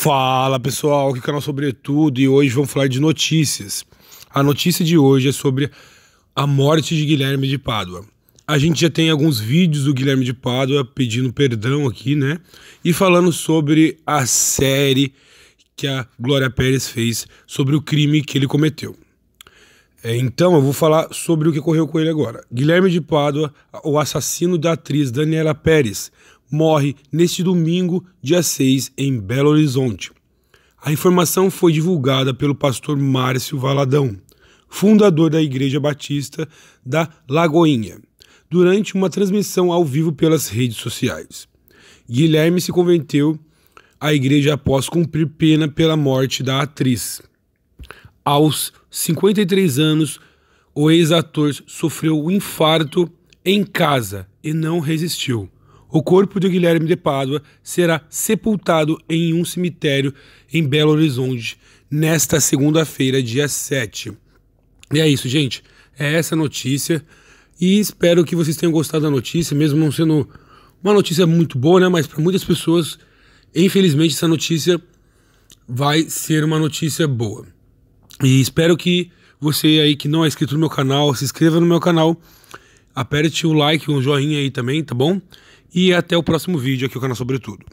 Fala pessoal, aqui é o canal Sobretudo e hoje vamos falar de notícias. A notícia de hoje é sobre a morte de Guilherme de Pádua. A gente já tem alguns vídeos do Guilherme de Pádua pedindo perdão aqui, né? E falando sobre a série que a Glória Pérez fez sobre o crime que ele cometeu. É, então eu vou falar sobre o que ocorreu com ele agora. Guilherme de Pádua, o assassino da atriz Daniela Pérez, morre neste domingo, dia 6, em Belo Horizonte. A informação foi divulgada pelo pastor Márcio Valadão, fundador da Igreja Batista da Lagoinha, durante uma transmissão ao vivo pelas redes sociais. Guilherme se converteu à igreja após cumprir pena pela morte da atriz. Aos 53 anos, o ex-ator sofreu um infarto em casa e não resistiu o corpo de Guilherme de Pádua será sepultado em um cemitério em Belo Horizonte nesta segunda-feira, dia 7. E é isso, gente. É essa notícia. E espero que vocês tenham gostado da notícia, mesmo não sendo uma notícia muito boa, né? Mas para muitas pessoas, infelizmente, essa notícia vai ser uma notícia boa. E espero que você aí que não é inscrito no meu canal, se inscreva no meu canal, aperte o like, um joinha aí também, tá bom? E até o próximo vídeo aqui no canal Sobretudo.